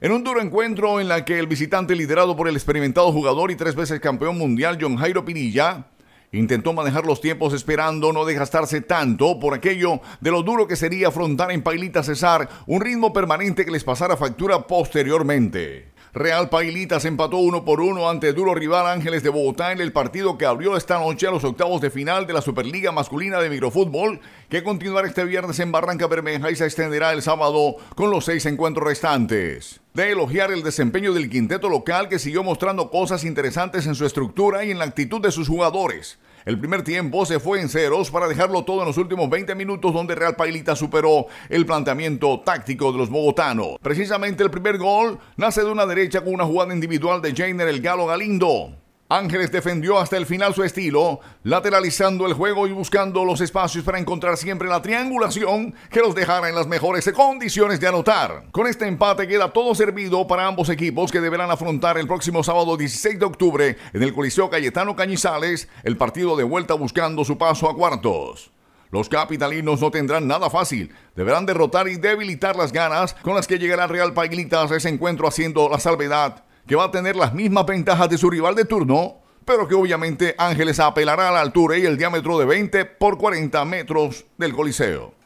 En un duro encuentro en la que el visitante liderado por el experimentado jugador y tres veces campeón mundial John Jairo Pirilla, intentó manejar los tiempos esperando no desgastarse tanto por aquello de lo duro que sería afrontar en Pailita Cesar un ritmo permanente que les pasara factura posteriormente. Real Pailitas empató uno por uno ante duro rival Ángeles de Bogotá en el partido que abrió esta noche a los octavos de final de la Superliga Masculina de Microfútbol, que continuará este viernes en Barranca Bermeja y se extenderá el sábado con los seis encuentros restantes de elogiar el desempeño del quinteto local que siguió mostrando cosas interesantes en su estructura y en la actitud de sus jugadores. El primer tiempo se fue en ceros para dejarlo todo en los últimos 20 minutos donde Real Pailita superó el planteamiento táctico de los bogotanos. Precisamente el primer gol nace de una derecha con una jugada individual de Jainer el Galo Galindo. Ángeles defendió hasta el final su estilo, lateralizando el juego y buscando los espacios para encontrar siempre la triangulación que los dejara en las mejores condiciones de anotar. Con este empate queda todo servido para ambos equipos que deberán afrontar el próximo sábado 16 de octubre en el Coliseo Cayetano Cañizales el partido de vuelta buscando su paso a cuartos. Los capitalinos no tendrán nada fácil. Deberán derrotar y debilitar las ganas con las que llegará Real Paglitas a ese encuentro haciendo la salvedad que va a tener las mismas ventajas de su rival de turno, pero que obviamente Ángeles apelará a la altura y el diámetro de 20 por 40 metros del Coliseo.